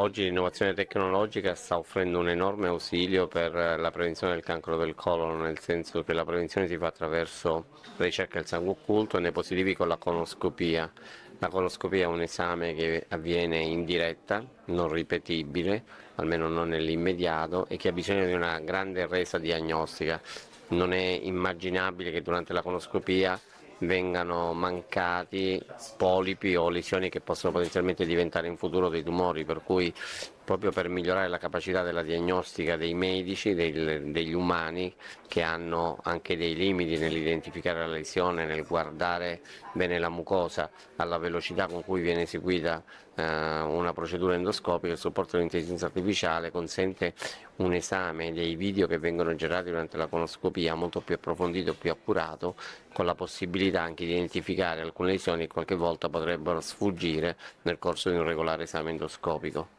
Oggi l'innovazione tecnologica sta offrendo un enorme ausilio per eh, la prevenzione del cancro del colon, nel senso che la prevenzione si fa attraverso ricerca del sangue occulto e nei positivi con la coloscopia. La coloscopia è un esame che avviene in diretta, non ripetibile, almeno non nell'immediato, e che ha bisogno di una grande resa diagnostica. Non è immaginabile che durante la coloscopia vengano mancati polipi o lesioni che possono potenzialmente diventare in futuro dei tumori, per cui proprio per migliorare la capacità della diagnostica dei medici, dei, degli umani che hanno anche dei limiti nell'identificare la lesione, nel guardare bene la mucosa, alla velocità con cui viene eseguita eh, una procedura endoscopica, il supporto dell'intelligenza artificiale consente un esame dei video che vengono generati durante la conoscopia molto più approfondito, più accurato, con la possibilità anche di identificare alcune lesioni che qualche volta potrebbero sfuggire nel corso di un regolare esame endoscopico.